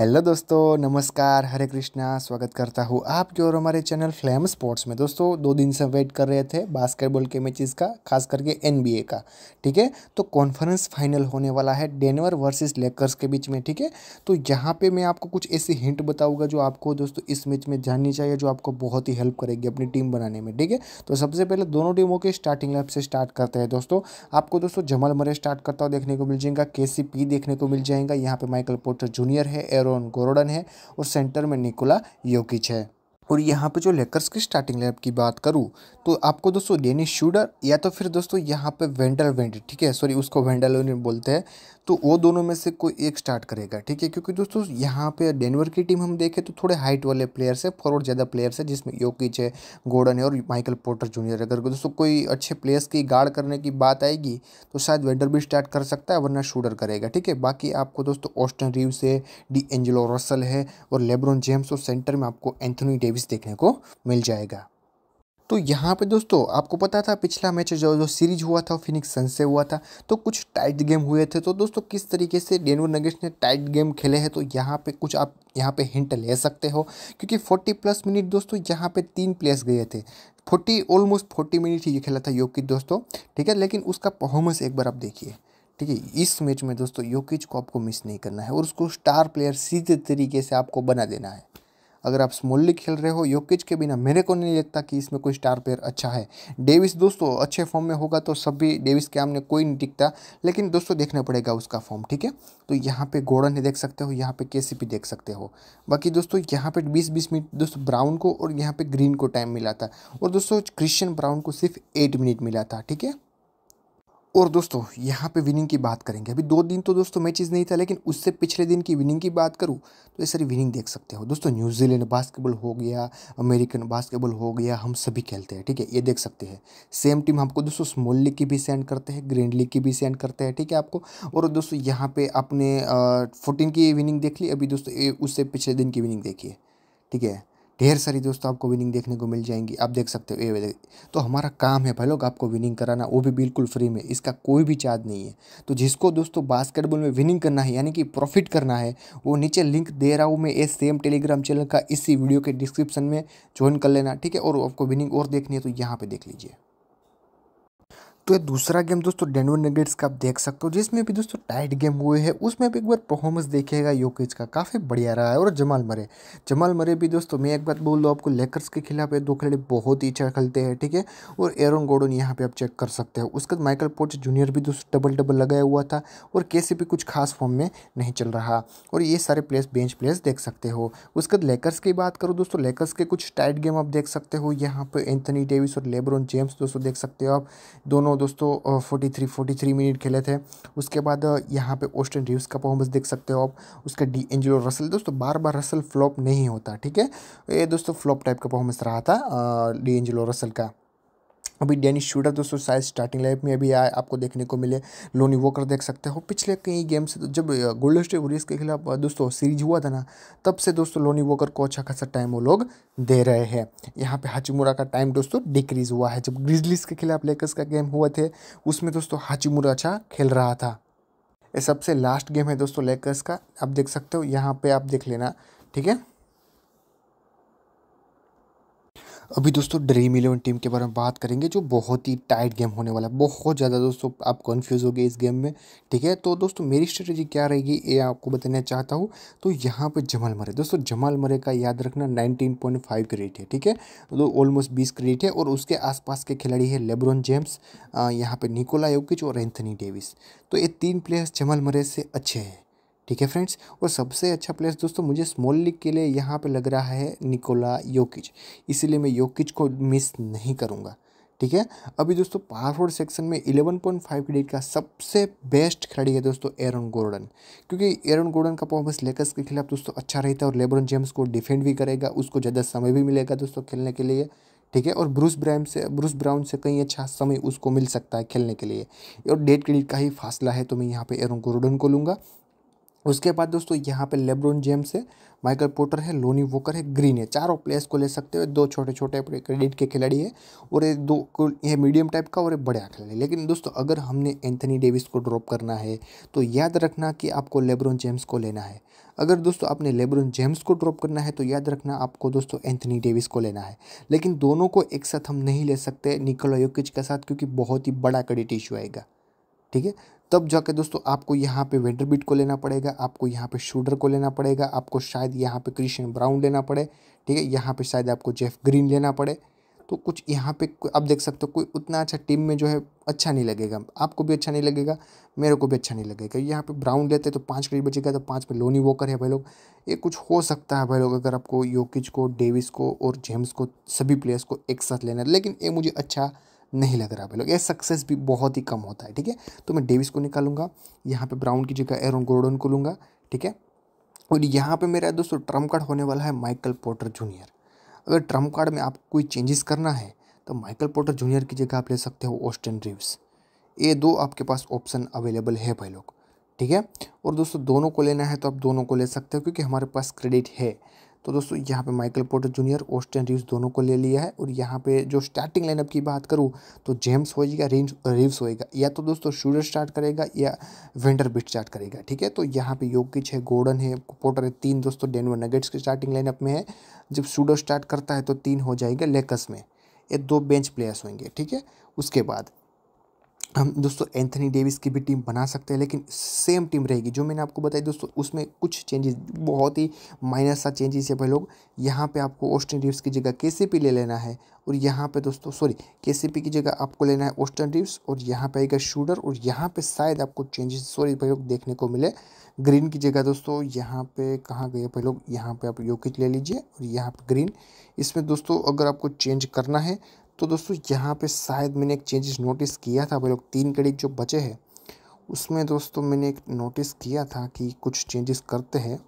Hello दोस्तों नमस्कार हरे कृष्णा स्वागत करता हूँ आपके और हमारे चैनल फ्लेम स्पोर्ट्स में दोस्तों दो दिन से वेट कर रहे थे बास्केटबॉल के मैचेस का खास करके एनबीए का ठीक है तो कॉन्फ्रेंस फाइनल होने वाला है डेनवर वर्सेस लेकर्स के बीच में ठीक है तो यहाँ पे मैं आपको कुछ ऐसी हिंट बताऊँगा जो आपको दोस्तों इस मैच में जाननी चाहिए जो आपको बहुत ही हेल्प करेगी अपनी टीम बनाने में ठीक है तो सबसे पहले दोनों टीमों के स्टार्टिंग लाइफ से स्टार्ट करते हैं दोस्तों आपको दोस्तों जमल मरे स्टार्ट करता हुआ देखने को मिल जाएगा के देखने को मिल जाएगा यहाँ पर माइकल पोटर जूनियर है एरोन गोरोडन है और सेंटर में निकोला योकिच है और यहाँ पे जो लेकर्स की स्टार्टिंग लाइनअप की बात करूँ तो आपको दोस्तों डेनिस शूडर या तो फिर दोस्तों यहाँ पे वेंडल वेंड ठीक है सॉरी उसको वेंडल बोलते हैं तो वो दोनों में से कोई एक स्टार्ट करेगा ठीक है क्योंकि दोस्तों यहाँ पे डेनवर की टीम हम देखें तो थोड़े हाइट वाले प्लेयर्स है फॉरवर्ड ज़्यादा प्लेयर्स है जिसमें योकिच है गोडन है और माइकल पोर्टर जूनियर अगर दोस्तों कोई अच्छे प्लेयर्स की गार्ड करने की बात आएगी तो शायद वेडर भी स्टार्ट कर सकता है वरना शूडर करेगा ठीक है बाकी आपको दोस्तों ऑस्टन रिव्स है डी एंजलो रसल है और लेब्रोन जेम्स और सेंटर में आपको एंथनी डेविस देखने को मिल जाएगा तो यहाँ पे दोस्तों आपको पता था पिछला मैच जो जो सीरीज हुआ था फिनिक्स सन से हुआ था तो कुछ टाइट गेम हुए थे तो दोस्तों किस तरीके से डेनवर नगेट्स ने टाइट गेम खेले हैं तो यहाँ पे कुछ आप यहाँ पे हिंट ले सकते हो क्योंकि 40 प्लस मिनट दोस्तों यहाँ पे तीन प्लेयर्स गए थे फोर्टी ऑलमोस्ट फोर्टी मिनट ही ये खेला था योकिच दोस्तों ठीक है लेकिन उसका परफॉर्मेंस एक बार आप देखिए ठीक है इस मैच में दोस्तों योकिच को आपको मिस नहीं करना है और उसको स्टार प्लेयर सीधे तरीके से आपको बना देना है अगर आप स्मोलली खेल रहे हो योकिच के बिना मेरे को नहीं लगता कि इसमें कोई स्टार प्लेयर अच्छा है डेविस दोस्तों अच्छे फॉर्म में होगा तो सब भी डेविस के आमने कोई नहीं टिकता लेकिन दोस्तों देखना पड़ेगा उसका फॉर्म ठीक है तो यहाँ पे गोडन ही देख सकते हो यहाँ पे के देख सकते हो बाकी दोस्तों यहाँ पे बीस बीस मिनट दोस्तों ब्राउन को और यहाँ पे ग्रीन को टाइम मिला था और दोस्तों क्रिश्चियन ब्राउन को सिर्फ एट मिनट मिला था ठीक है और दोस्तों यहाँ पे विनिंग की बात करेंगे अभी दो दिन तो दोस्तों मैचेस नहीं था लेकिन उससे पिछले दिन की विनिंग की बात करूँ तो ये सारी विनिंग देख सकते हो दोस्तों न्यूजीलैंड बास्केटबॉल हो गया अमेरिकन बास्केटबॉल हो गया हम सभी खेलते हैं ठीक है ये देख सकते हैं सेम टीम हमको दोस्तों स्मॉल लीग की भी सेंड करते हैं ग्रैंड लीग की भी सेंड करते हैं ठीक है आपको और दोस्तों यहाँ पर आपने फोर्टीन की विनिंग देख ली अभी दोस्तों उससे पिछले दिन की विनिंग देखिए ठीक है ढेर सारी दोस्तों आपको विनिंग देखने को मिल जाएंगी आप देख सकते हो ये तो हमारा काम है भाई लोग आपको विनिंग कराना वो भी बिल्कुल फ्री में इसका कोई भी चार्ज नहीं है तो जिसको दोस्तों बास्केटबॉल में विनिंग करना है यानी कि प्रॉफिट करना है वो नीचे लिंक दे रहा हूँ मैं ये सेम टेलीग्राम चैनल का इसी वीडियो के डिस्क्रिप्शन में ज्वाइन कर लेना ठीक है और आपको विनिंग और देखनी है तो यहाँ पर देख लीजिए तो ये दूसरा गेम दोस्तों डेनवर नगेट्स का आप देख सकते हो जिसमें भी दोस्तों टाइट गेम हुए हैं उसमें भी एक बार परफॉर्मेंस देखेगा योकेज का काफ़ी बढ़िया रहा है और जमाल मरे जमाल मरे भी दोस्तों मैं एक बात बोल दूँ आपको लेकर्स के खिलाफ ये दो खिलाड़ी बहुत ही अच्छा खेलते हैं ठीक है ठीके? और एरन गोडन यहाँ पर आप चेक कर सकते हो उसके बाद माइकल पोर्च जूनियर भी दोस्तों डबल डबल लगाया हुआ था और कैसे भी कुछ खास फॉर्म में नहीं चल रहा और ये सारे प्लेयर्स बेंच प्लेयर्स देख सकते हो उसके बाद लेकर्स की बात करो दोस्तों लेकर्स के कुछ टाइट गेम आप देख सकते हो यहाँ पर एंथनी डेविस और लेब्रॉन जेम्स दोस्तों देख सकते हो आप दोनों दोस्तों forty three forty three minute खेले थे उसके बाद यहाँ पे ओस्टन रिव्स का परफॉर्मेंस देख सकते हो आप उसका डी एंजलो रसल दोस्तों बार बार रसल फ्लॉप नहीं होता ठीक है ये दोस्तों फ्लॉप टाइप का परफॉर्मेंस रहा था डी एंजलो रसल का अभी डेनिस शूटर दोस्तों शायद स्टार्टिंग लाइफ में अभी आए आपको देखने को मिले लोनी वोकर देख सकते हो पिछले कई गेम से तो जब गोल्डन स्टेट वॉरियर्स के खिलाफ दोस्तों सीरीज हुआ था ना तब से दोस्तों लोनी वोकर को अच्छा खासा टाइम वो लोग दे रहे हैं यहाँ पे हाचीमुरा का टाइम दोस्तों डिक्रीज हुआ है जब ग्रिजलिस के खिलाफ लेकर्स का गेम हुआ थे उसमें दोस्तों हाचीमुरा अच्छा खेल रहा था ये सबसे लास्ट गेम है दोस्तों लेकर्स का आप देख सकते हो यहाँ पर आप देख लेना ठीक है अभी दोस्तों ड्रीम इलेवन टीम के बारे में बात करेंगे जो बहुत ही टाइट गेम होने वाला है बहुत ज़्यादा दोस्तों आप कंफ्यूज हो गए इस गेम में ठीक है तो दोस्तों मेरी स्ट्रेटेजी क्या रहेगी ये आपको बताना चाहता हूँ तो यहाँ पर जमाल मरे दोस्तों जमाल मरे का याद रखना 19.5 क्रेडिट है ठीक है तो ऑलमोस्ट बीस क्रेडिट है और उसके आस के खिलाड़ी है लेब्रॉन जेम्स यहाँ पर निकोला योकिच और एंथनी डेविस तो ये तीन प्लेयर्स जमाल मरे से अच्छे हैं ठीक है फ्रेंड्स और सबसे अच्छा प्लेयर दोस्तों मुझे स्मॉल लीग के लिए यहाँ पे लग रहा है निकोला योकिच इसीलिए मैं योकिच को मिस नहीं करूँगा ठीक है अभी दोस्तों पावरफोर्ड सेक्शन में 11.5 क्रेडिट का सबसे बेस्ट खिलाड़ी है दोस्तों एरन गोर्डन क्योंकि एरन गोर्डन का परफॉर्मेंस लेकर्स के खिलाफ दोस्तों अच्छा रहता है और लेबरन जेम्स को डिफेंड भी करेगा उसको ज़्यादा समय भी मिलेगा दोस्तों खेलने के लिए ठीक है और ब्रूस ब्राउन से ब्रूस ब्राउन से कहीं अच्छा समय उसको मिल सकता है खेलने के लिए और डेट क्रेडिट का ही फासला है तो मैं यहाँ पर एरन गोर्डन को लूँगा उसके बाद दोस्तों यहाँ पे लेब्रोन जेम्स है माइकल पोटर है लोनी वोकर है ग्रीन है चारों प्लेयर्स को ले सकते हो दो छोटे छोटे क्रेडिट के खिलाड़ी है और ये दो ये मीडियम टाइप का और ये बड़ा खिलाड़ी लेकिन दोस्तों अगर हमने एंथनी डेविस को ड्रॉप करना है तो याद रखना कि आपको लेब्रोन जेम्स को लेना है अगर दोस्तों आपने लेब्रोन जेम्स को ड्रॉप करना है तो याद रखना आपको दोस्तों एंथनी डेविस को लेना है लेकिन दोनों को एक साथ हम नहीं ले सकते निकोला योकिच के साथ क्योंकि बहुत ही बड़ा क्रेडिट इशू आएगा ठीक है तब जाके दोस्तों आपको यहाँ पे वेडरबिट को लेना पड़ेगा आपको यहाँ पे शूडर को लेना पड़ेगा आपको शायद यहाँ पे क्रिशन ब्राउन लेना पड़े ठीक है यहाँ पे शायद आपको जेफ ग्रीन लेना पड़े तो कुछ यहाँ पे आप देख सकते हो कोई उतना अच्छा टीम में जो है अच्छा नहीं लगेगा आपको भी अच्छा नहीं लगेगा मेरे को भी अच्छा नहीं लगेगा यहाँ पर ब्राउन लेते तो पाँच करीब बचेगा तो पाँच में लोनी वॉकर है भाई लोग ये कुछ हो सकता है भाई लोग अगर आपको योकिज को डेविस को और जेम्स को सभी प्लेयर्स को एक साथ लेना लेकिन ये मुझे अच्छा नहीं लग रहा भाई लोग ये सक्सेस भी बहुत ही कम होता है ठीक है तो मैं डेविस को निकालूंगा यहाँ पे ब्राउन की जगह एरोन गोर्डन को लूँगा ठीक है और यहाँ पे मेरा दोस्तों ट्रम कार्ड होने वाला है माइकल पोर्टर जूनियर अगर ट्रम कार्ड में आप कोई चेंजेस करना है तो माइकल पोर्टर जूनियर की जगह आप ले सकते हो ऑस्टन रिव्स ये दो आपके पास ऑप्शन अवेलेबल है भाई लोग ठीक है और दोस्तों दोनों को लेना है तो आप दोनों को ले सकते हो क्योंकि हमारे पास क्रेडिट है तो दोस्तों यहाँ पे Michael Porter Junior Austin Reaves दोनों को ले लिया है और यहाँ पे जो स्टार्टिंग लाइनअप की बात करूँ तो जेम्स होएगा रिव्स रिव्स होएगा या तो दोस्तों शूटर स्टार्ट करेगा या वेंडर बिट स्टार्ट करेगा ठीक है तो यहाँ पे योगिच है गोर्डन है पोर्टर है तीन दोस्तों डेनवर नगेट्स के स्टार्टिंग लाइनअप में है जब शूटर स्टार्ट करता है तो तीन हो जाएगा लेकस में ये दो बेंच प्लेयर्स होंगे ठीक है उसके बाद हम दोस्तों एंथनी डेविस की भी टीम बना सकते हैं लेकिन सेम टीम रहेगी जो मैंने आपको बताई दोस्तों उसमें कुछ चेंजेस बहुत ही माइनर सा चेंजेस है भाई लोग यहाँ पे आपको ऑस्टन रिव्स की जगह के सी पी ले लेना है और यहाँ पे दोस्तों सॉरी के सी पी की जगह आपको लेना है ऑस्टन रिव्स और यहाँ पे आएगा शूडर और यहाँ पर शायद आपको चेंजेस सॉरी भाई लोग देखने को मिले ग्रीन की जगह दोस्तों यहाँ पे कहाँ गए भाई लोग यहाँ पे आप योकिच ले लीजिए और यहाँ पे ग्रीन इसमें दोस्तों अगर आपको चेंज करना है तो दोस्तों यहाँ पे शायद मैंने एक चेंजेस नोटिस किया था बोलो लोग तीन क्रेडिट जो बचे हैं उसमें दोस्तों मैंने एक नोटिस किया था कि कुछ चेंजेस करते हैं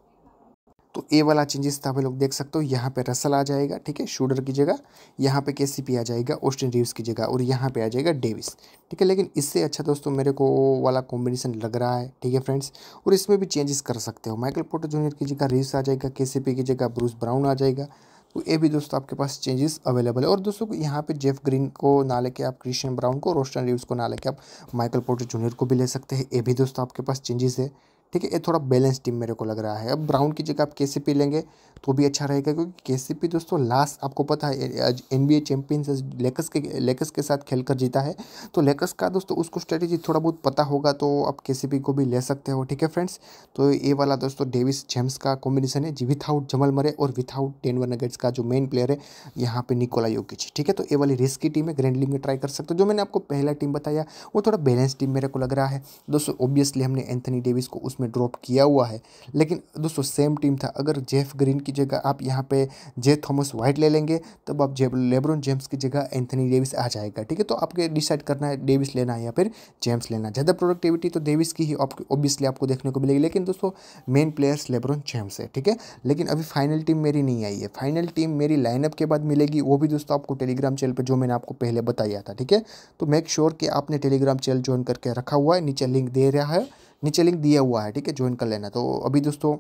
तो ए वाला चेंजेस था भाई लोग देख सकते हो यहाँ पे रसल आ जाएगा ठीक है शूडर की जगह यहाँ पे केसीपी आ जाएगा ओस्टिन रिव्स की जगह और यहाँ पे आ जाएगा डेविस ठीक है लेकिन इससे अच्छा दोस्तों मेरे को वाला कॉम्बिनेशन लग रहा है ठीक है फ्रेंड्स और इसमें भी चेंजेस कर सकते हो माइकल पोर्टर जूनियर की जगह रिव्स आ जाएगा के की जगह ब्रूस ब्राउन आ जाएगा तो ये भी दोस्तों आपके पास चेंजेस अवेलेबल है और दोस्तों यहाँ पे जेफ ग्रीन को ना लेके आप क्रिश्चियन ब्राउन को रोस्टन रिव्स को ना लेके आप माइकल पोर्टर जूनियर को भी ले सकते हैं ये भी दोस्तों आपके पास चेंजेस है ठीक है ये थोड़ा बैलेंस टीम मेरे को लग रहा है अब ब्राउन की जगह आप के लेंगे तो भी अच्छा रहेगा क्योंकि के दोस्तों लास्ट आपको पता है N B A champions Lakers के लेकस के साथ खेल कर जीता है तो लेकस का दोस्तों उसको स्ट्रेटेजी थोड़ा बहुत पता होगा तो आप के को भी ले सकते हो ठीक है फ्रेंड्स तो ये वाला दोस्तों डेविस जेम्स का कॉम्बिनेशन है जी विथआउट जमल मरे और विथआउट टेनवर नगेट्स का जो मेन प्लेयर है यहाँ पर निकोला योगिच ठीक है तो ये वाली रिस्क की टीम है ग्रैंड लीग में ट्राई कर सकते हो जो मैंने आपको पहला टीम बताया वो थोड़ा बैलेंस टीम मेरे को लग रहा है दोस्तों ओब्वियसली हमने एंथनी डेविस को उस उसमें ड्रॉप किया हुआ है लेकिन दोस्तों सेम टीम था अगर जेफ ग्रीन की जगह आप यहाँ पे जे थॉमस वाइट ले लेंगे तब आप जेब लेब्रोन जेम्स की जगह एंथनी डेविस आ जाएगा ठीक है तो आपके डिसाइड करना है डेविस लेना है या फिर जेम्स लेना ज़्यादा प्रोडक्टिविटी तो डेविस की ही ऑब्वियसली आपको देखने को मिलेगी लेकिन दोस्तों मेन प्लेयर्स लेब्रोन जेम्स है ठीक है लेकिन अभी फाइनल टीम मेरी नहीं आई है फाइनल टीम मेरी लाइनअप के बाद मिलेगी वो भी दोस्तों आपको टेलीग्राम चैनल पर जो मैंने आपको पहले बताया था ठीक है तो मेक श्योर कि आपने टेलीग्राम चैनल ज्वाइन करके रखा हुआ है नीचे लिंक दे रहा है नीचे लिंक दिया हुआ है ठीक है ज्वाइन कर लेना तो अभी दोस्तों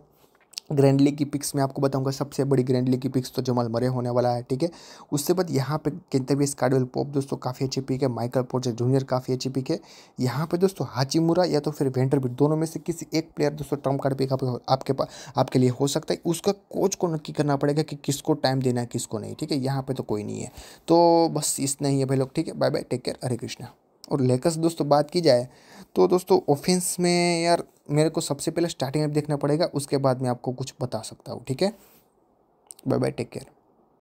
ग्रैंड लीग की पिक्स मैं आपको बताऊंगा सबसे बड़ी ग्रैंड लीग की पिक्स तो जमाल मरे होने वाला है ठीक है उसके बाद यहाँ पे केंतवियस कार्डवेल पोप दोस्तों काफ़ी अच्छी पिक है माइकल पोर्चर जूनियर काफ़ी अच्छी पिक है यहाँ पे दोस्तों हाचीमुरा या तो फिर वेंटर भी दोनों में से किसी एक प्लेयर दोस्तों ट्रम कार्ड पिक आपके पास आपके लिए हो सकता है उसका कोच को नक्की करना पड़ेगा कि किसको टाइम देना है किसको नहीं ठीक है यहाँ पर तो कोई नहीं है तो बस इतना ही है भाई लोग ठीक है bye bye take care Hare Krishna और लेकर्स दोस्तों बात की जाए तो दोस्तों ऑफेंस में यार मेरे को सबसे पहले स्टार्टिंग में देखना पड़ेगा उसके बाद मैं आपको कुछ बता सकता हूँ ठीक है बाय बाय टेक केयर